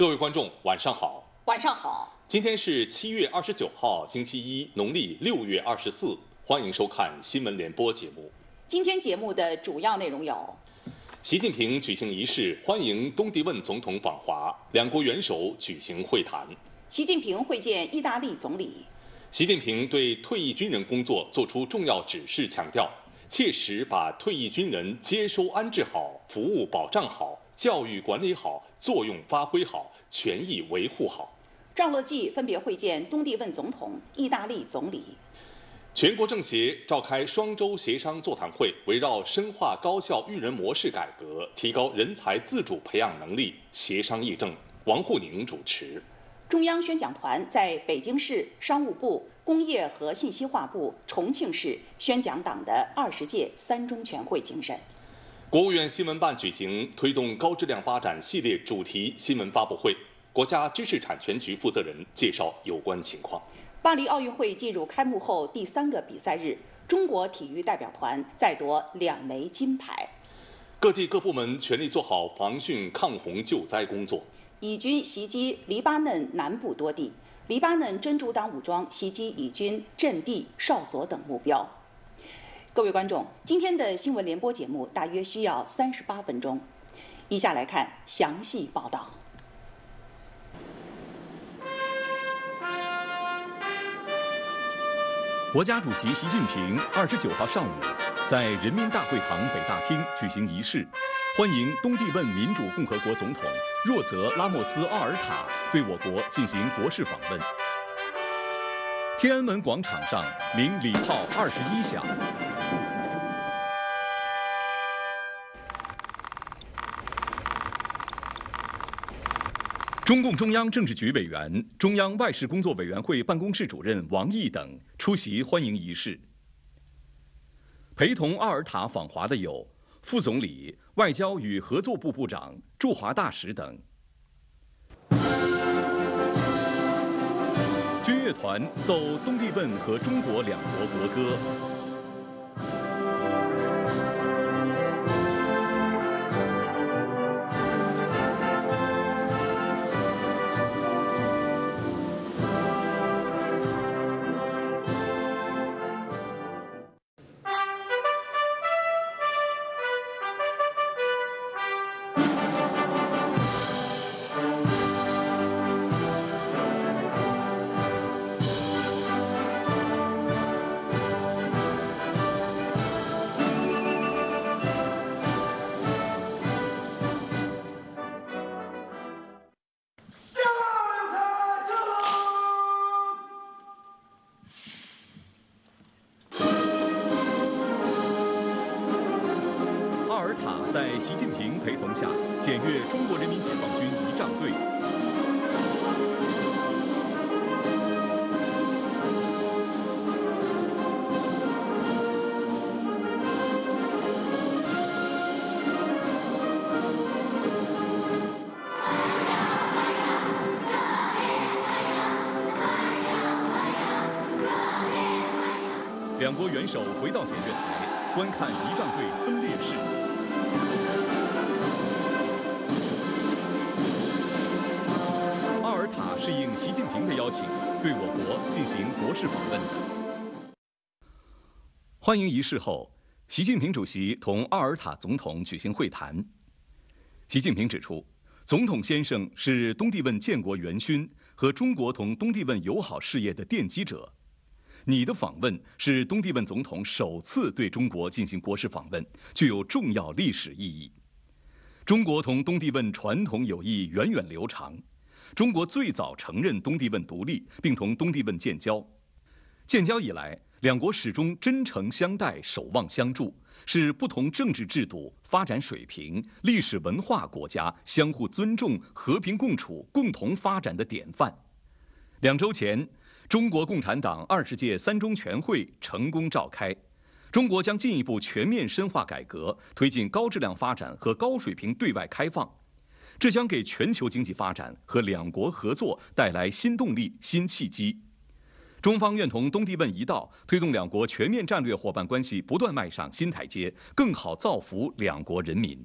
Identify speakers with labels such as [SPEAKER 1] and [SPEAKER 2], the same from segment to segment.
[SPEAKER 1] 各位观众，晚上好。
[SPEAKER 2] 晚上好。
[SPEAKER 1] 今天是七月二十九号，星期一，农历六月二十四。欢迎收看新闻联播节目。
[SPEAKER 2] 今天节目的主要内容有：
[SPEAKER 1] 习近平举行仪式欢迎东帝汶总统访华，两国元首举行会
[SPEAKER 2] 谈；习近平会见意大利总理；
[SPEAKER 1] 习近平对退役军人工作作出重要指示，强调切实把退役军人接收安置好、服务保障好。教育管理好，作用发挥好，权益维护好。
[SPEAKER 2] 赵乐际分别会见东帝汶总统、意大利总理。
[SPEAKER 1] 全国政协召开双周协商座谈会，围绕深化高校育人模式改革、提高人才自主培养能力协商议政，王沪宁主持。
[SPEAKER 2] 中央宣讲团在北京市、商务部、工业和信息化部、重庆市宣讲党的二十届三中全会精神。
[SPEAKER 1] 国务院新闻办举行推动高质量发展系列主题新闻发布会，国家知识产权局负责人介绍有关情况。
[SPEAKER 2] 巴黎奥运会进入开幕后第三个比赛日，中国体育代表团再夺两枚金牌。各地各
[SPEAKER 1] 部门全力做好防汛抗洪救灾工作。
[SPEAKER 2] 以军袭击黎巴嫩南部多地，黎巴嫩真主党武装袭击以军阵地、哨所等目标。各位观众，今天的新闻联播节目大约需要三十八分钟。以下来看详细报道。
[SPEAKER 3] 国家主席习近平二十九号上午在人民大会堂北大厅举行仪式，欢迎东帝汶民主共和国总统若泽·拉莫斯·奥尔塔对我国进行国事访问。天安门广场上鸣礼炮二十一响。中共中央政治局委员、中央外事工作委员会办公室主任王毅等出席欢迎仪式。陪同奥尔塔访华的有副总理、外交与合作部部长、驻华大使等。军乐团奏东帝汶和中国两国国
[SPEAKER 2] 歌。
[SPEAKER 3] 在习近平陪同下检阅中国人民解放军仪仗队。欢迎欢迎，热烈欢迎，欢迎欢迎，热烈欢迎！两国元首回到检阅台，观看仪仗队分列式。奥尔塔是应习近平的邀请，对我国进行国事访问的。欢迎仪式后，习近平主席同奥尔塔总统举行会谈。习近平指出，总统先生是东帝汶建国元勋和中国同东帝汶友好事业的奠基者。你的访问是东帝汶总统首次对中国进行国事访问，具有重要历史意义。中国同东帝汶传统友谊源远流长，中国最早承认东帝汶独立，并同东帝汶建交。建交以来，两国始终真诚相待、守望相助，是不同政治制度、发展水平、历史文化国家相互尊重、和平共处、共同发展的典范。两周前。中国共产党二十届三中全会成功召开，中国将进一步全面深化改革，推进高质量发展和高水平对外开放，这将给全球经济发展和两国合作带来新动力、新契机。中方愿同东帝汶一道，推动两国全面战略伙伴关系不断迈上新台阶，更好造福两国人民。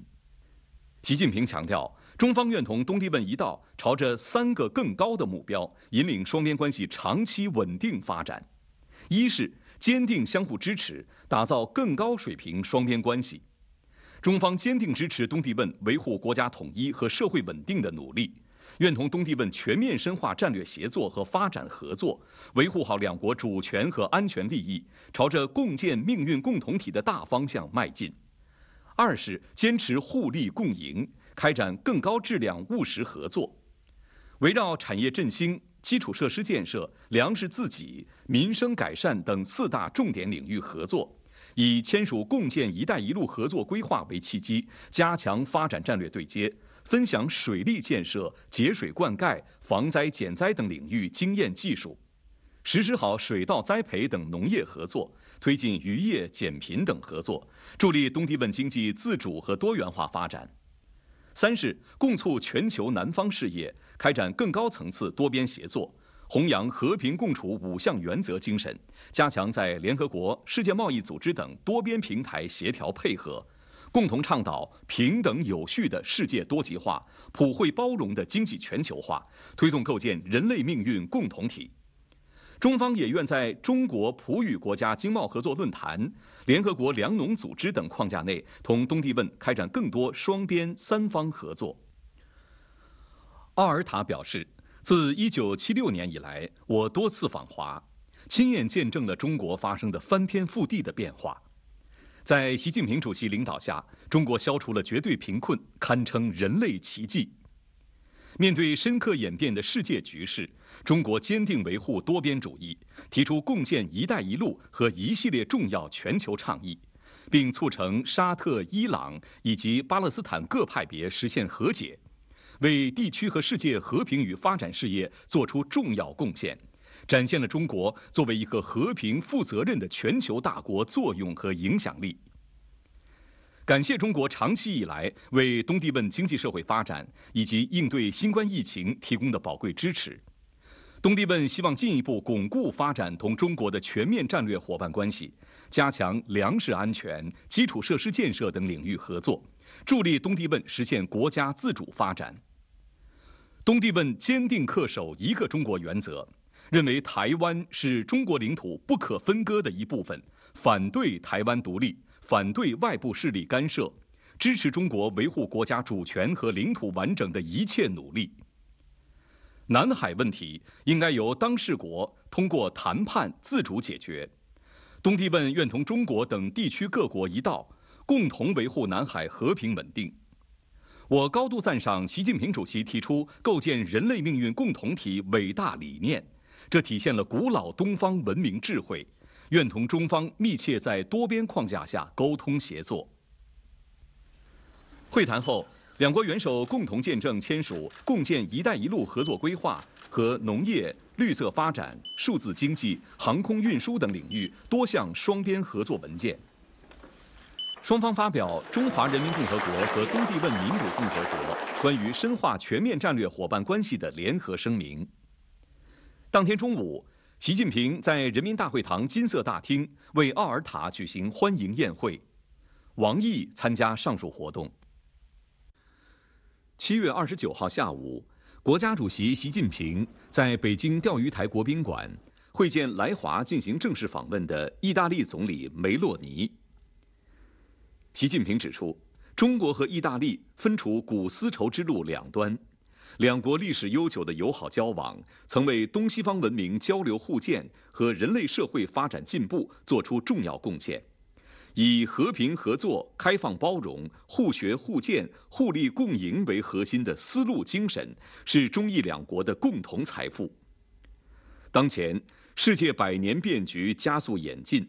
[SPEAKER 3] 习近平强调。中方愿同东帝汶一道，朝着三个更高的目标，引领双边关系长期稳定发展。一是坚定相互支持，打造更高水平双边关系。中方坚定支持东帝汶维护国家统一和社会稳定的努力，愿同东帝汶全面深化战略协作和发展合作，维护好两国主权和安全利益，朝着共建命运共同体的大方向迈进。二是坚持互利共赢。开展更高质量务实合作，围绕产业振兴、基础设施建设、粮食自给、民生改善等四大重点领域合作，以签署共建“一带一路”合作规划为契机，加强发展战略对接，分享水利建设、节水灌溉、防灾减灾等领域经验技术，实施好水稻栽培等农业合作，推进渔业减贫等合作，助力东帝汶经济自主和多元化发展。三是共促全球南方事业，开展更高层次多边协作，弘扬和平共处五项原则精神，加强在联合国、世界贸易组织等多边平台协调配合，共同倡导平等有序的世界多极化、普惠包容的经济全球化，推动构建人类命运共同体。中方也愿在中国葡语国家经贸合作论坛、联合国粮农组织等框架内，同东帝汶开展更多双边、三方合作。奥尔塔表示，自1976年以来，我多次访华，亲眼见证了中国发生的翻天覆地的变化。在习近平主席领导下，中国消除了绝对贫困，堪称人类奇迹。面对深刻演变的世界局势，中国坚定维护多边主义，提出共建“一带一路”和一系列重要全球倡议，并促成沙特、伊朗以及巴勒斯坦各派别实现和解，为地区和世界和平与发展事业作出重要贡献，展现了中国作为一个和平、负责任的全球大国作用和影响力。感谢中国长期以来为东帝汶经济社会发展以及应对新冠疫情提供的宝贵支持。东帝汶希望进一步巩固发展同中国的全面战略伙伴关系，加强粮食安全、基础设施建设等领域合作，助力东帝汶实现国家自主发展。东帝汶坚定恪守一个中国原则，认为台湾是中国领土不可分割的一部分，反对台湾独立。反对外部势力干涉，支持中国维护国家主权和领土完整的一切努力。南海问题应该由当事国通过谈判自主解决。东帝汶愿同中国等地区各国一道，共同维护南海和平稳定。我高度赞赏习近平主席提出构建人类命运共同体伟大理念，这体现了古老东方文明智慧。愿同中方密切在多边框架下沟通协作。会谈后，两国元首共同见证签署共建“一带一路”合作规划和农业、绿色发展、数字经济、航空运输等领域多项双边合作文件。双方发表《中华人民共和国和东帝汶民主共和国关于深化全面战略伙伴关系的联合声明》。当天中午。习近平在人民大会堂金色大厅为奥尔塔举行欢迎宴会，王毅参加上述活动。七月二十九号下午，国家主席习近平在北京钓鱼台国宾馆会见来华进行正式访问的意大利总理梅洛尼。习近平指出，中国和意大利分处古丝绸之路两端。两国历史悠久的友好交往，曾为东西方文明交流互鉴和人类社会发展进步作出重要贡献。以和平合作、开放包容、互学互鉴、互利共赢为核心的丝路精神，是中意两国的共同财富。当前，世界百年变局加速演进，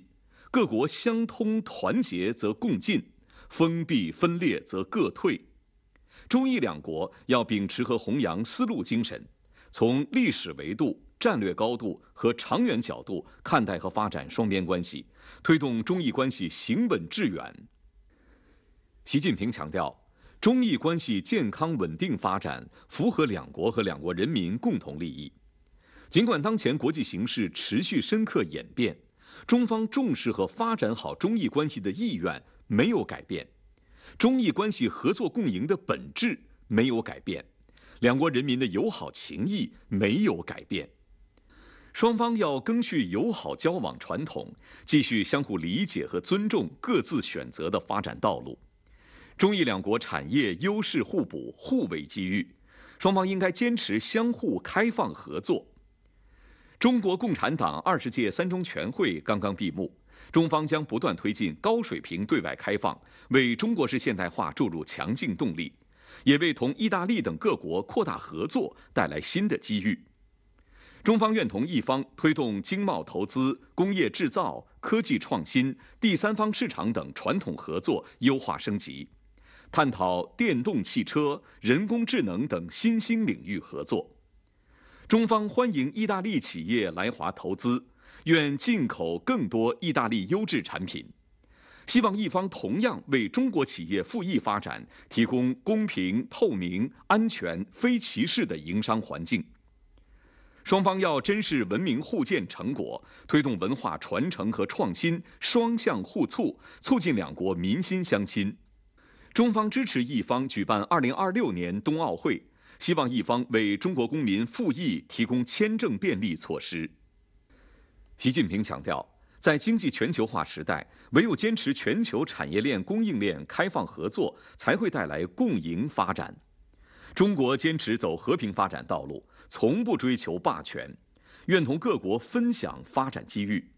[SPEAKER 3] 各国相通团结则共进，封闭分裂则各退。中意两国要秉持和弘扬丝路精神，从历史维度、战略高度和长远角度看待和发展双边关系，推动中意关系行稳致远。习近平强调，中意关系健康稳定发展符合两国和两国人民共同利益。尽管当前国际形势持续深刻演变，中方重视和发展好中意关系的意愿没有改变。中意关系合作共赢的本质没有改变，两国人民的友好情谊没有改变，双方要更续友好交往传统，继续相互理解和尊重各自选择的发展道路。中意两国产业优势互补，互为机遇，双方应该坚持相互开放合作。中国共产党二十届三中全会刚刚闭幕。中方将不断推进高水平对外开放，为中国式现代化注入强劲动力，也为同意大利等各国扩大合作带来新的机遇。中方愿同意方推动经贸投资、工业制造、科技创新、第三方市场等传统合作优化升级，探讨电动汽车、人工智能等新兴领域合作。中方欢迎意大利企业来华投资。愿进口更多意大利优质产品，希望一方同样为中国企业复议发展提供公平、透明、安全、非歧视的营商环境。双方要珍视文明互鉴成果，推动文化传承和创新双向互促，促进两国民心相亲。中方支持一方举办二零二六年冬奥会，希望一方为中国公民复议提供签证便利措施。习近平强调，在经济全球化时代，唯有坚持全球产业链、供应链开放合作，才会带来共赢发展。中国坚持走和平发展道路，从不追求霸权，愿同各国分享发展机遇，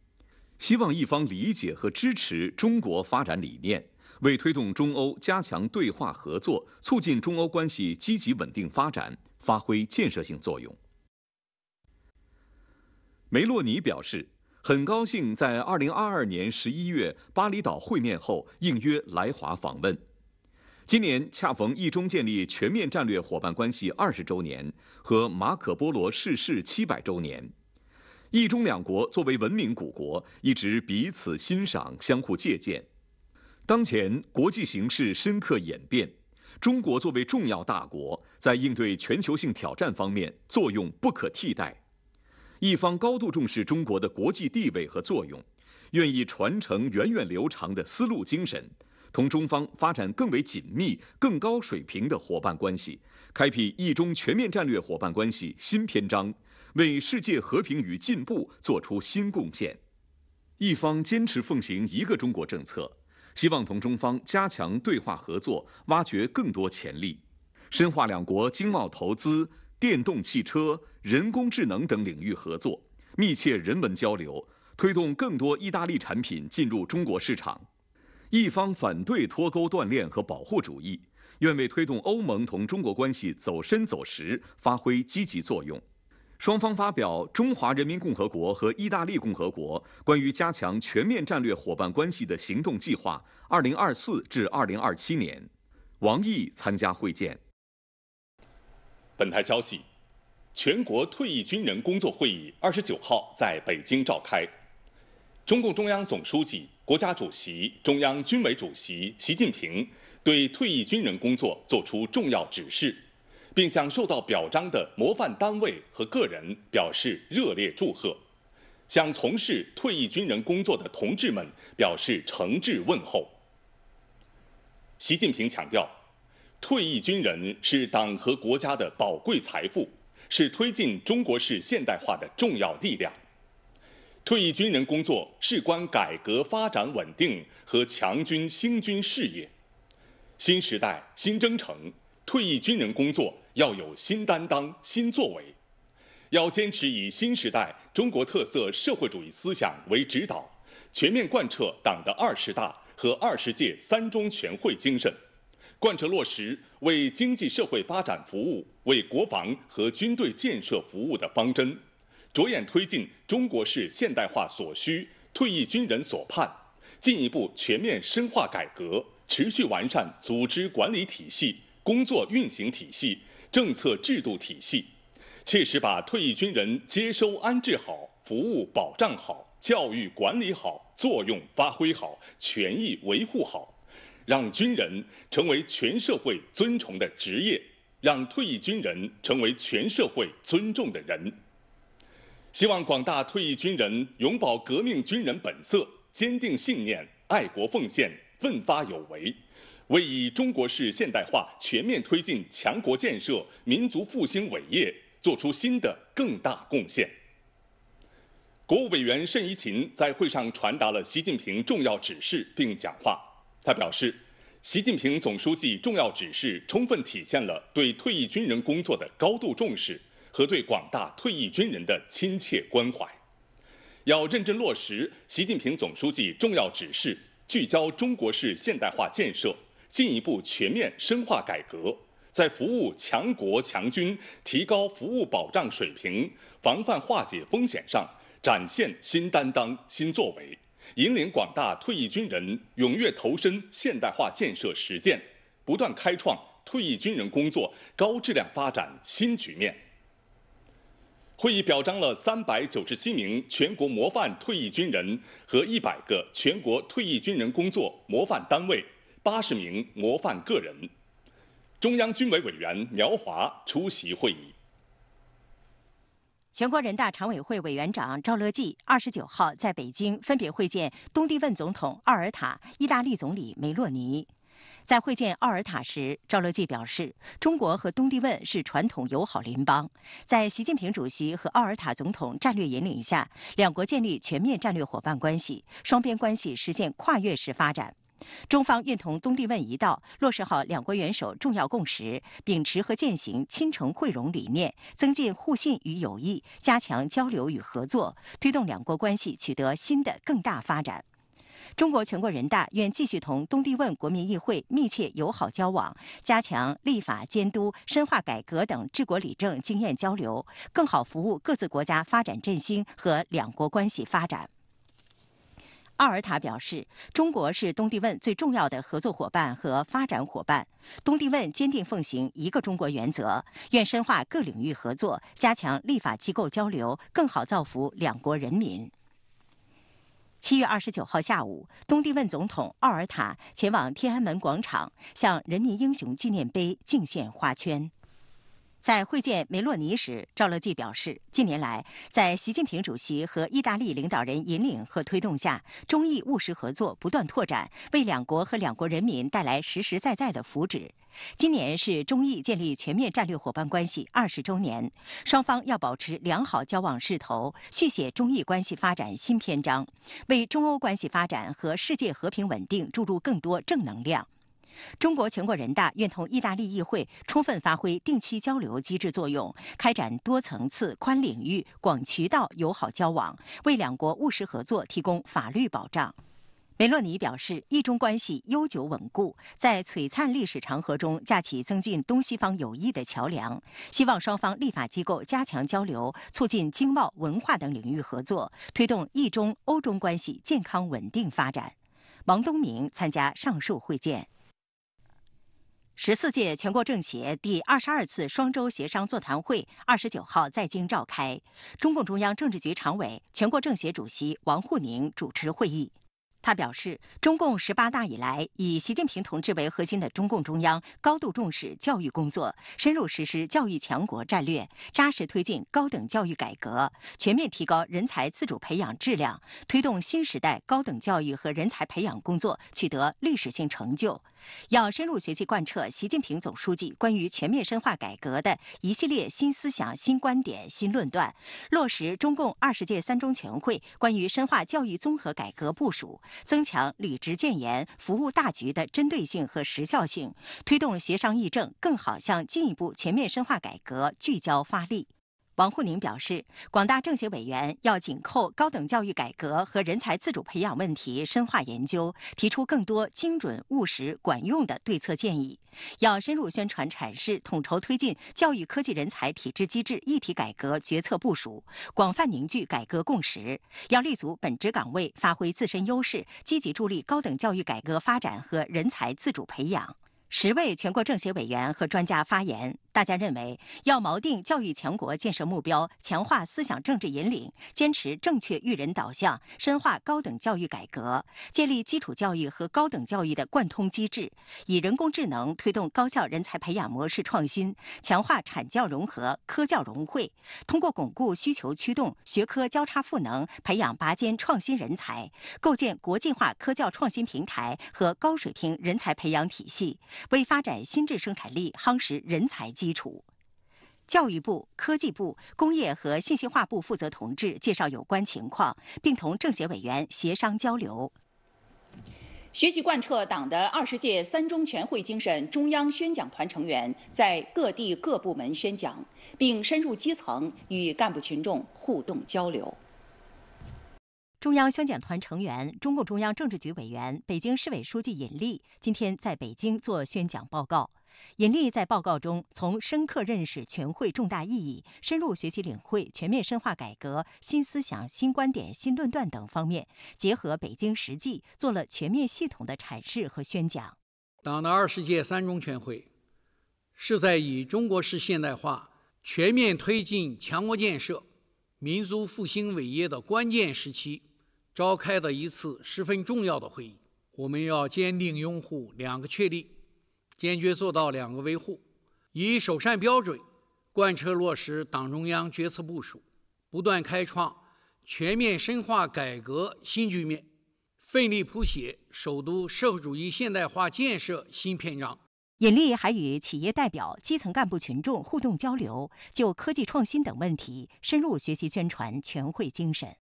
[SPEAKER 3] 希望一方理解和支持中国发展理念，为推动中欧加强对话合作，促进中欧关系积极稳定发展，发挥建设性作用。梅洛尼表示，很高兴在2022年11月巴厘岛会面后应约来华访问。今年恰逢意中建立全面战略伙伴关系二十周年和马可波罗逝世七百周年。意中两国作为文明古国，一直彼此欣赏、相互借鉴。当前国际形势深刻演变，中国作为重要大国，在应对全球性挑战方面作用不可替代。一方高度重视中国的国际地位和作用，愿意传承源远流长的丝路精神，同中方发展更为紧密、更高水平的伙伴关系，开辟一中全面战略伙伴关系新篇章，为世界和平与进步作出新贡献。一方坚持奉行一个中国政策，希望同中方加强对话合作，挖掘更多潜力，深化两国经贸投资。电动汽车、人工智能等领域合作，密切人文交流，推动更多意大利产品进入中国市场。一方反对脱钩断链和保护主义，愿为推动欧盟同中国关系走深走实发挥积极作用。双方发表《中华人民共和国和意大利共和国关于加强全面战略伙伴关系的行动计划（二零二四至二零二七年）》。王毅参加会见。本台消息，全国退役军
[SPEAKER 1] 人工作会议二十九号在北京召开。中共中央总书记、国家主席、中央军委主席习近平对退役军人工作作出重要指示，并向受到表彰的模范单位和个人表示热烈祝贺，向从事退役军人工作的同志们表示诚挚问候。习近平强调。退役军人是党和国家的宝贵财富，是推进中国式现代化的重要力量。退役军人工作事关改革发展稳定和强军兴军事业。新时代新征程，退役军人工作要有新担当新作为，要坚持以新时代中国特色社会主义思想为指导，全面贯彻党的二十大和二十届三中全会精神。贯彻落实为经济社会发展服务、为国防和军队建设服务的方针，着眼推进中国式现代化所需、退役军人所盼，进一步全面深化改革，持续完善组织管理体系、工作运行体系、政策制度体系，切实把退役军人接收安置好、服务保障好、教育管理好、作用发挥好、权益维护好。让军人成为全社会尊崇的职业，让退役军人成为全社会尊重的人。希望广大退役军人永葆革命军人本色，坚定信念，爱国奉献，奋发有为，为以中国式现代化全面推进强国建设、民族复兴伟业作出新的更大贡献。国务委员慎一勤在会上传达了习近平重要指示并讲话。他表示，习近平总书记重要指示充分体现了对退役军人工作的高度重视和对广大退役军人的亲切关怀，要认真落实习近平总书记重要指示，聚焦中国式现代化建设，进一步全面深化改革，在服务强国强军、提高服务保障水平、防范化解风险上展现新担当新作为。引领广大退役军人踊跃投身现代化建设实践，不断开创退役军人工作高质量发展新局面。会议表彰了三百九十七名全国模范退役军人和一百个全国退役军人工作模范单位，八十名模范个人。中央军委委员苗华出席会议。
[SPEAKER 4] 全国人大常委会委员长赵乐际二十九号在北京分别会见东帝汶总统奥尔塔、意大利总理梅洛尼。在会见奥尔塔时，赵乐际表示，中国和东帝汶是传统友好邻邦，在习近平主席和奥尔塔总统战略引领下，两国建立全面战略伙伴关系，双边关系实现跨越式发展。中方愿同东帝汶一道落实好两国元首重要共识，秉持和践行亲诚惠容理念，增进互信与友谊，加强交流与合作，推动两国关系取得新的更大发展。中国全国人大愿继续同东帝汶国民议会密切友好交往，加强立法监督、深化改革等治国理政经验交流，更好服务各自国家发展振兴和两国关系发展。奥尔塔表示，中国是东帝汶最重要的合作伙伴和发展伙伴。东帝汶坚定奉行一个中国原则，愿深化各领域合作，加强立法机构交流，更好造福两国人民。七月二十九号下午，东帝汶总统奥尔塔前往天安门广场，向人民英雄纪念碑敬献花圈。在会见梅洛尼时，赵乐际表示，近年来，在习近平主席和意大利领导人引领和推动下，中意务实合作不断拓展，为两国和两国人民带来实实在在的福祉。今年是中意建立全面战略伙伴关系二十周年，双方要保持良好交往势头，续写中意关系发展新篇章，为中欧关系发展和世界和平稳定注入更多正能量。中国全国人大愿同意大利议会充分发挥定期交流机制作用，开展多层次、宽领域、广渠道友好交往，为两国务实合作提供法律保障。梅洛尼表示，意中关系悠久稳固，在璀璨历史长河中架起增进东西方友谊的桥梁，希望双方立法机构加强交流，促进经贸、文化等领域合作，推动意中、欧中关系健康稳定发展。王东明参加上述会见。十四届全国政协第二十二次双周协商座谈会二十九号在京召开，中共中央政治局常委、全国政协主席王沪宁主持会议。他表示，中共十八大以来，以习近平同志为核心的中共中央高度重视教育工作，深入实施教育强国战略，扎实推进高等教育改革，全面提高人才自主培养质量，推动新时代高等教育和人才培养工作取得历史性成就。要深入学习贯彻习近平总书记关于全面深化改革的一系列新思想、新观点、新论断，落实中共二十届三中全会关于深化教育综合改革部署，增强履职建言服务大局的针对性和实效性，推动协商议政更好向进一步全面深化改革聚焦发力。王沪宁表示，广大政协委员要紧扣高等教育改革和人才自主培养问题，深化研究，提出更多精准、务实、管用的对策建议。要深入宣传阐释，统筹推进教育、科技、人才体制机制一体改革决策部署，广泛凝聚改革共识。要立足本职岗位，发挥自身优势，积极助力高等教育改革发展和人才自主培养。十位全国政协委员和专家发言。大家认为，要锚定教育强国建设目标，强化思想政治引领，坚持正确育人导向，深化高等教育改革，建立基础教育和高等教育的贯通机制，以人工智能推动高校人才培养模式创新，强化产教融合、科教融汇，通过巩固需求驱动、学科交叉赋能，培养拔尖创新人才，构建国际化科教创新平台和高水平人才培养体系，为发展新质生产力夯实人才。基础，教育部、科技部、工业和信息化部负责同志介绍有关情况，并同政协委员协商交流。
[SPEAKER 2] 学习贯彻党的二十届三中全会精神，中央宣讲团成员在各地各部门宣讲，并深入基层与干部群众
[SPEAKER 4] 互动交流。中央宣讲团成员、中共中央政治局委员、北京市委书记尹力今天在北京做宣讲报告。尹力在报告中从深刻认识全会重大意义、深入学习领会全面深化改革新思想、新观点、新论断等方面，结合北京实际，做了全面系统的阐释和宣讲。党的二十届三中全会是在以中国式现代化全面推进强国建设、
[SPEAKER 2] 民族复兴伟业的关键时期召开的一次十分重要的会议。我们要坚定拥护两个确立。坚决做到两个维护，以首善标准贯彻落实党中央决策部署，不断开创全面深化改革新局面，奋力谱
[SPEAKER 4] 写首都社会主义现代化建设新篇章。尹力还与企业代表、基层干部群众互动交流，就科技创新等问题深入学习宣传全会精神。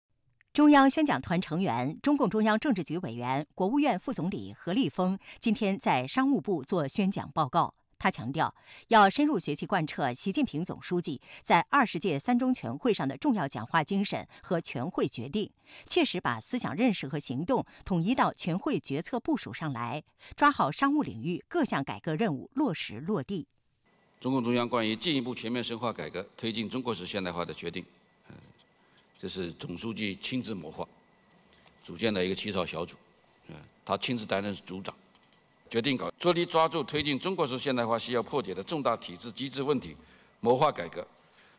[SPEAKER 4] 中央宣讲团成员、中共中央政治局委员、国务院副总理何立峰今天在商务部做宣讲报告。他强调，要深入学习贯彻习近平总书记在二十届三中全会上的重要讲话精神和全会决定，切实把思想认识和行动统一到全会决策部署上来，抓好商务领域各项改革任务落实落地。
[SPEAKER 3] 中共中央关于进一步全面深化改革、推进中国式现代化的决定。这是总书记亲自谋划、组建的一个起草小组，嗯，他亲自担任组长，决定搞，着力抓住推进中国式现代化需要破解的重大体制机制问题，谋划改革，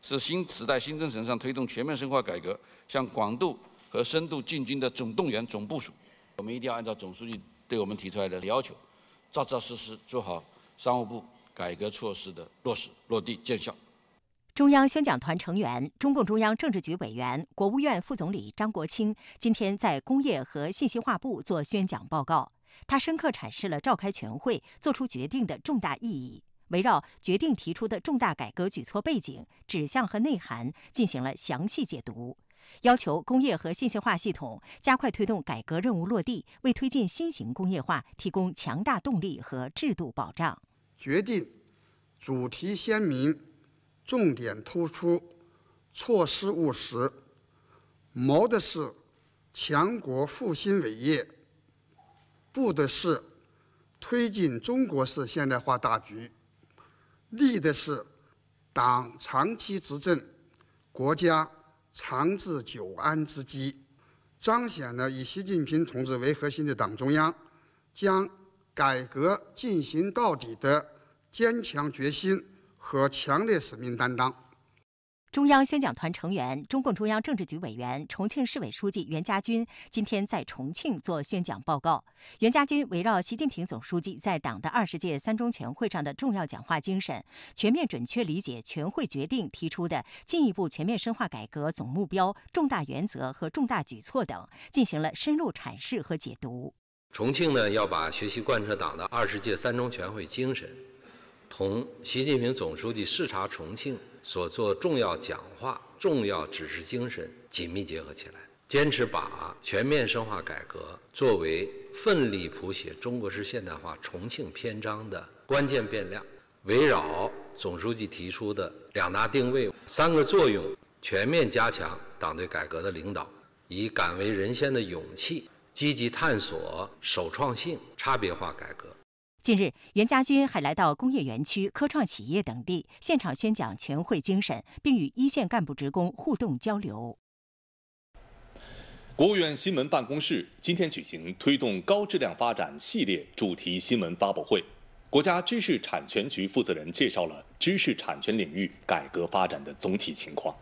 [SPEAKER 3] 是新时代新征程上推动全面深化改革向广度和深度进军的总动员、总部署。我们一定要按照总书记对我们提出来的要求，扎扎实实做好商务部改革措施的落实、落地、见效。
[SPEAKER 4] 中央宣讲团成员、中共中央政治局委员、国务院副总理张国清今天在工业和信息化部做宣讲报告。他深刻阐释了召开全会作出决定的重大意义，围绕决定提出的重大改革举措背景、指向和内涵进行了详细解读，要求工业和信息化系统加快推动改革任务落地，为推进新型工业化提供强大动力和制度保障。决定主题鲜明。重点突出，措施务
[SPEAKER 2] 实，谋的是强国复兴伟业，布的是推进中国式现代化大局，立的是党长期执政、国家长治久安之基，彰显了以习近平同志为核心的党中央将改革进行到底的坚强
[SPEAKER 4] 决心。和强烈使命担当。中央宣讲团成员、中共中央政治局委员、重庆市委书记袁家军今天在重庆做宣讲报告。袁家军围绕习近平总书记在党的二十届三中全会上的重要讲话精神，全面准确理解全会决定提出的进一步全面深化改革总目标、重大原则和重大举措等，进行了深入阐释和解读。
[SPEAKER 1] 重庆呢，要把学习贯彻党的二十届三中全会精神。同习近平总书记视察重庆所做重要讲话、重要指示精神紧密结合起来，坚持把全面深化改革作为奋力谱写中国式现代化重庆篇章的关键变量，围绕总书记提出的两大定位、三个作用，全面加强党对改革的领导，以敢为人先的勇气，积极探索首创性、差别化改革。
[SPEAKER 4] 近日，袁家军还来到工业园区、科创企业等地，现场宣讲全会精神，并与一线干部职工互动交流。
[SPEAKER 1] 国务院新闻办公室今天举行“推动高质量发展”系列主题新闻发布会，国家知识产权局负责人介绍了知识产权领域改革发展的总体情况。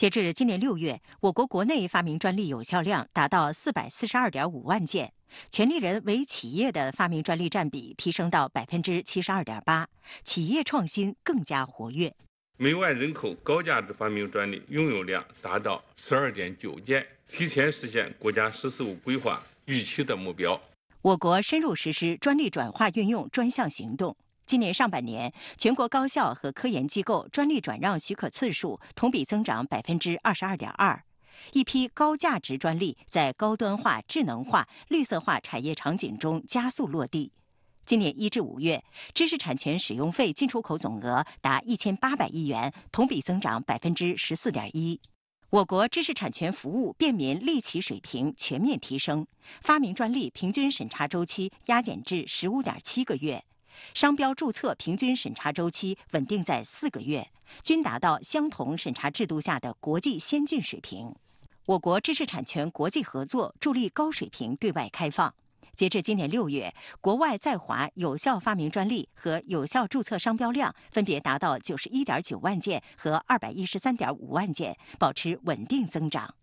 [SPEAKER 4] 截至今年六月，我国国内发明专利有效量达到四百四十二点五万件，权利人为企业的发明专利占比提升到百分之七十二点八，企业创新更加活跃。
[SPEAKER 1] 每万人口高价值发明专利拥有量达到十二点九件，提前实现国家“十四五”规划预期的目标。
[SPEAKER 4] 我国深入实施专利转化运用专项行动。今年上半年，全国高校和科研机构专利转让许可次数同比增长百分之二十二点二，一批高价值专利在高端化、智能化、绿色化产业场景中加速落地。今年一至五月，知识产权使用费进出口总额达一千八百亿元，同比增长百分之十四点一。我国知识产权服务便民利企水平全面提升，发明专利平均审查周期压减至十五点七个月。商标注册平均审查周期稳定在四个月，均达到相同审查制度下的国际先进水平。我国知识产权国际合作助力高水平对外开放。截至今年六月，国外在华有效发明专利和有效注册商标量分别达到九十一点九万件和二百一十三点五万件，保持稳定增长。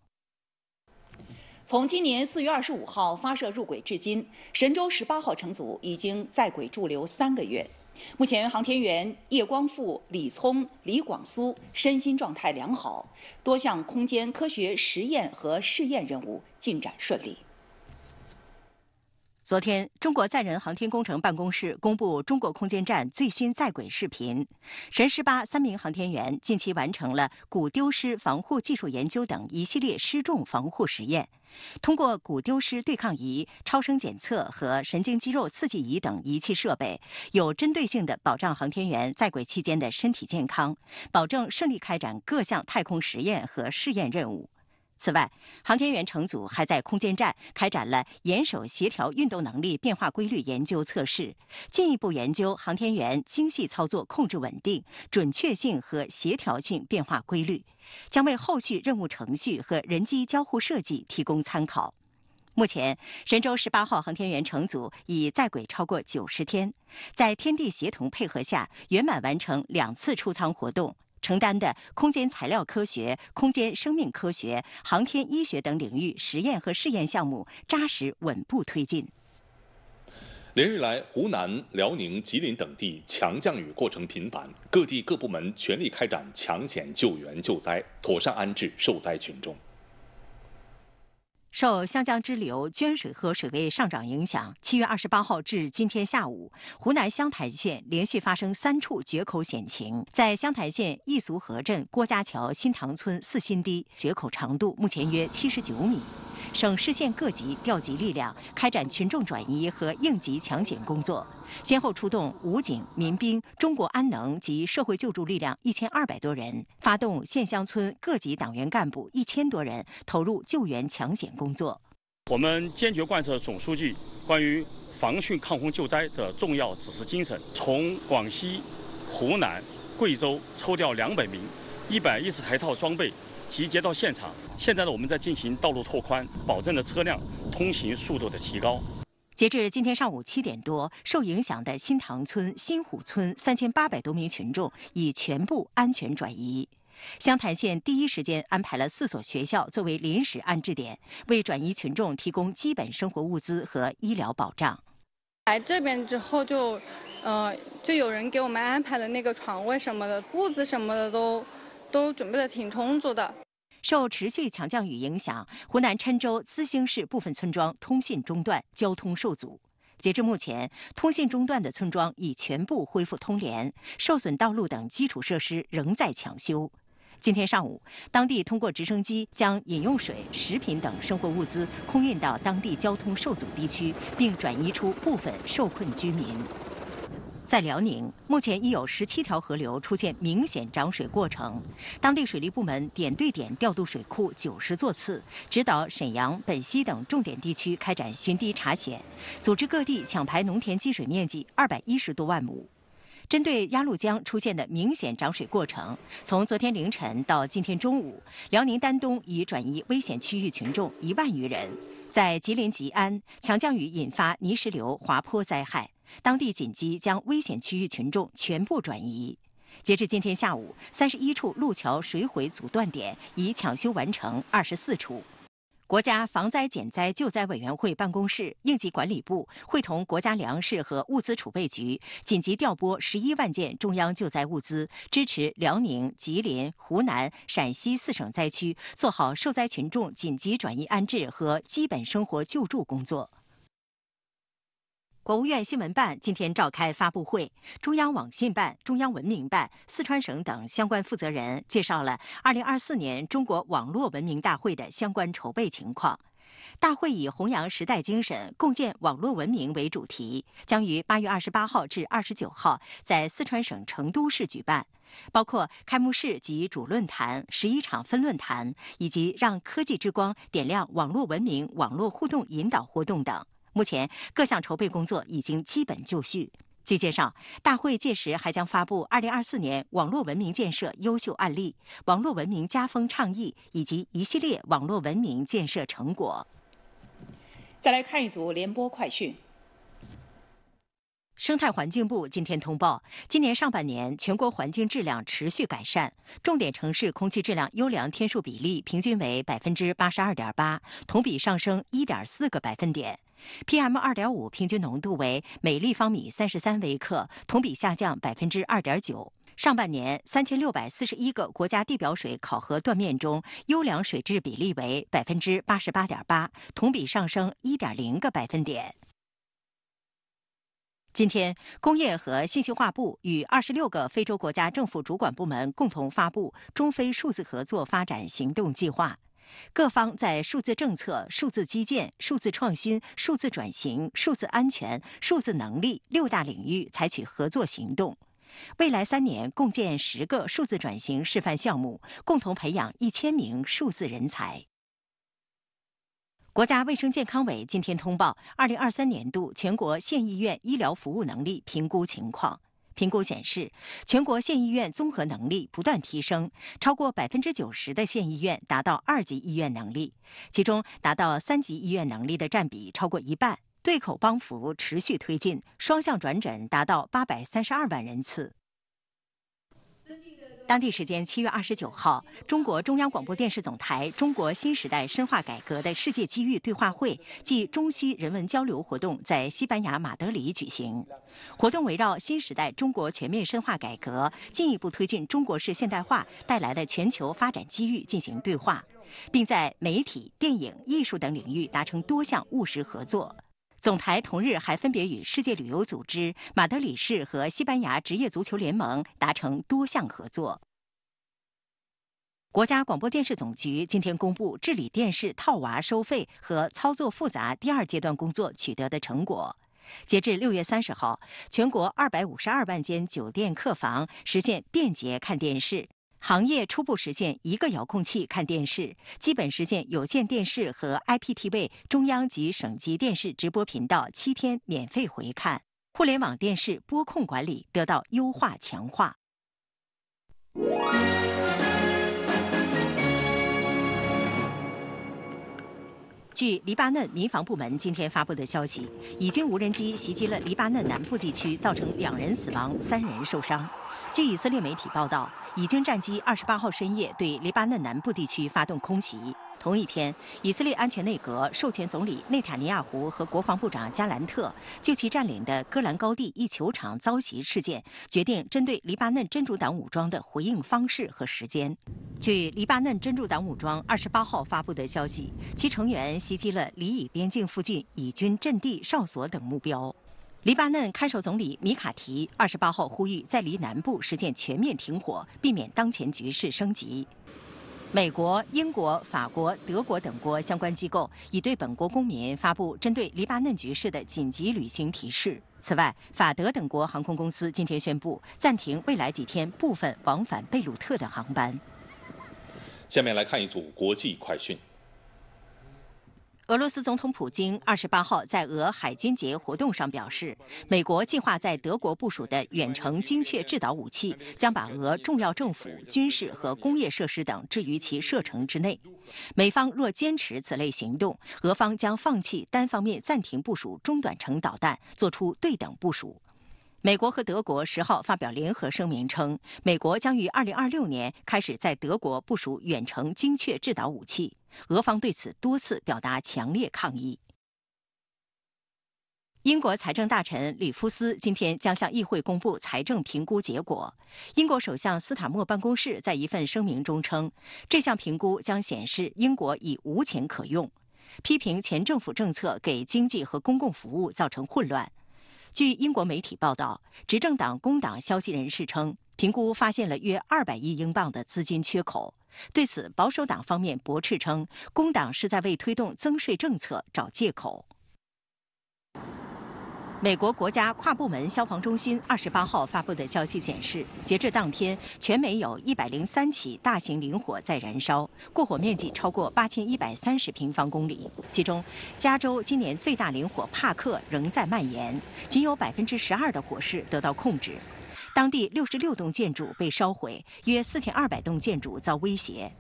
[SPEAKER 2] 从今年四月二十五号发射入轨至今，神舟十八号乘组已经在轨驻留三个月。目前，航天员叶光富、李聪、李广苏身心状态良好，
[SPEAKER 4] 多项空间科学实验和试验任务进展顺利。昨天，中国载人航天工程办公室公布中国空间站最新在轨视频。神十八三名航天员近期完成了骨丢失防护技术研究等一系列失重防护实验，通过骨丢失对抗仪、超声检测和神经肌肉刺激仪等仪器设备，有针对性地保障航天员在轨期间的身体健康，保证顺利开展各项太空实验和试验任务。此外，航天员乘组还在空间站开展了严守协调运动能力变化规律研究测试，进一步研究航天员精细操作控制稳定准确性和协调性变化规律，将为后续任务程序和人机交互设计提供参考。目前，神舟十八号航天员乘组已在轨超过九十天，在天地协同配合下，圆满完成两次出舱活动。承担的空间材料科学、空间生命科学、航天医学等领域实验和试验项目扎实稳步推进。
[SPEAKER 1] 连日来，湖南、辽宁、吉林等地强降雨过程频繁，各地各部门全力开展抢险救援、救灾，妥善安置受灾群众。
[SPEAKER 4] 受湘江支流涓水河水位上涨影响，七月二十八号至今天下午，湖南湘潭县连续发生三处决口险情。在湘潭县易俗河镇郭家桥新塘村四新堤决口长度目前约七十九米，省市县各级调集力量开展群众转移和应急抢险工作。先后出动武警、民兵、中国安能及社会救助力量一千二百多人，发动县乡村各级党员干部一千多人投入救援抢险工作。
[SPEAKER 3] 我们坚决贯彻总书记关于防汛抗洪救灾的重要指示精神，从广西、湖南、贵州抽调两百名、一百一十台套装
[SPEAKER 4] 备集结到现场。现在呢，我们在进行道路拓宽，保证了车辆通行速度的提高。截至今天上午七点多，受影响的新塘村、新虎村三千八百多名群众已全部安全转移。湘潭县第一时间安排了四所学校作为临时安置点，为转移群众提供基本生活物资和医疗保障。
[SPEAKER 2] 来这边之后就，呃，就有人给我们安排了那个床位什么的，物资什么的都都准备的挺充
[SPEAKER 4] 足的。受持续强降雨影响，湖南郴州资兴市部分村庄通信中断，交通受阻。截至目前，通信中断的村庄已全部恢复通联，受损道路等基础设施仍在抢修。今天上午，当地通过直升机将饮用水、食品等生活物资空运到当地交通受阻地区，并转移出部分受困居民。在辽宁，目前已有十七条河流出现明显涨水过程，当地水利部门点对点调度水库九十座次，指导沈阳、本溪等重点地区开展巡堤查险，组织各地抢排农田积水面积二百一十多万亩。针对鸭绿江出现的明显涨水过程，从昨天凌晨到今天中午，辽宁丹东已转移危险区域群众一万余人。在吉林吉安，强降雨引发泥石流、滑坡灾害。当地紧急将危险区域群众全部转移。截至今天下午，三十一处路桥水毁阻断点已抢修完成二十四处。国家防灾减灾救灾委员会办公室、应急管理部会同国家粮食和物资储备局紧急调拨十一万件中央救灾物资，支持辽宁、吉林、湖南、陕西四省灾区做好受灾群众紧急转移安置和基本生活救助工作。国务院新闻办今天召开发布会，中央网信办、中央文明办、四川省等相关负责人介绍了二零二四年中国网络文明大会的相关筹备情况。大会以弘扬时代精神、共建网络文明为主题，将于八月二十八号至二十九号在四川省成都市举办，包括开幕式及主论坛、十一场分论坛以及让科技之光点亮网络文明、网络互动引导活动等。目前各项筹备工作已经基本就绪。据介绍，大会届时还将发布二零二四年网络文明建设优秀案例、网络文明家风倡议以及一系列网络文明建设成果。再
[SPEAKER 2] 来看一组联播快讯。
[SPEAKER 4] 生态环境部今天通报，今年上半年全国环境质量持续改善，重点城市空气质量优良天数比例平均为百分之八十二点八，同比上升一点四个百分点。PM 2.5平均浓度为每立方米33微克，同比下降2.9%。上半年，3641个国家地表水考核断面中，优良水质比例为88.8%，同比上升1.0个百分点。今天，工业和信息化部与26个非洲国家政府主管部门共同发布《中非数字合作发展行动计划》。各方在数字政策、数字基建、数字创新、数字转型、数字安全、数字能力六大领域采取合作行动，未来三年共建十个数字转型示范项目，共同培养一千名数字人才。国家卫生健康委今天通报二零二三年度全国县医院医疗服务能力评估情况。评估显示，全国县医院综合能力不断提升，超过百分之九十的县医院达到二级医院能力，其中达到三级医院能力的占比超过一半。对口帮扶持续推进，双向转诊达到八百三十二万人次。当地时间七月二十九号，中国中央广播电视总台“中国新时代深化改革的世界机遇对话会”暨中西人文交流活动在西班牙马德里举行。活动围绕新时代中国全面深化改革、进一步推进中国式现代化带来的全球发展机遇进行对话，并在媒体、电影、艺术等领域达成多项务实合作。总台同日还分别与世界旅游组织、马德里市和西班牙职业足球联盟达成多项合作。国家广播电视总局今天公布治理电视套娃收费和操作复杂第二阶段工作取得的成果，截至六月三十号，全国二百五十二万间酒店客房实现便捷看电视。行业初步实现一个遥控器看电视，基本实现有线电视和 IPTV 中央及省级电视直播频道七天免费回看，互联网电视播控管理得到优化强化。据黎巴嫩民防部门今天发布的消息，以军无人机袭击了黎巴嫩南部地区，造成两人死亡，三人受伤。据以色列媒体报道，以军战机二十八号深夜对黎巴嫩南部地区发动空袭。同一天，以色列安全内阁授权总理内塔尼亚胡和国防部长加兰特就其占领的戈兰高地一球场遭袭事件，决定针对黎巴嫩真主党武装的回应方式和时间。据黎巴嫩真主党武装二十八号发布的消息，其成员袭击了黎以边境附近以军阵地、哨所等目标。黎巴嫩看守总理米卡提二十八号呼吁在黎南部实现全面停火，避免当前局势升级。美国、英国、法国、德国等国相关机构已对本国公民发布针对黎巴嫩局势的紧急旅行提示。此外，法德等国航空公司今天宣布暂停未来几天部分往返贝鲁特的航班。
[SPEAKER 1] 下面来看一组国际快讯。
[SPEAKER 4] 俄罗斯总统普京二十八号在俄海军节活动上表示，美国计划在德国部署的远程精确制导武器将把俄重要政府、军事和工业设施等置于其射程之内。美方若坚持此类行动，俄方将放弃单方面暂停部署中短程导弹，作出对等部署。美国和德国十号发表联合声明称，美国将于二零二六年开始在德国部署远程精确制导武器。俄方对此多次表达强烈抗议。英国财政大臣里夫斯今天将向议会公布财政评估结果。英国首相斯塔默办公室在一份声明中称，这项评估将显示英国已无钱可用，批评前政府政策给经济和公共服务造成混乱。据英国媒体报道，执政党工党消息人士称，评估发现了约二百亿英镑的资金缺口。对此，保守党方面驳斥称，工党是在为推动增税政策找借口。美国国家跨部门消防中心二十八号发布的消息显示，截至当天，全美有一百零三起大型林火在燃烧，过火面积超过八千一百三十平方公里。其中，加州今年最大林火帕克仍在蔓延，仅有百分之十二的火势得到控制，当地六十六栋建筑被烧毁，约四千二百栋建筑遭威胁。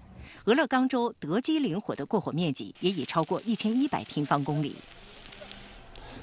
[SPEAKER 4] 俄勒冈州德基林火的过火面积也已超过一千一百平方公里。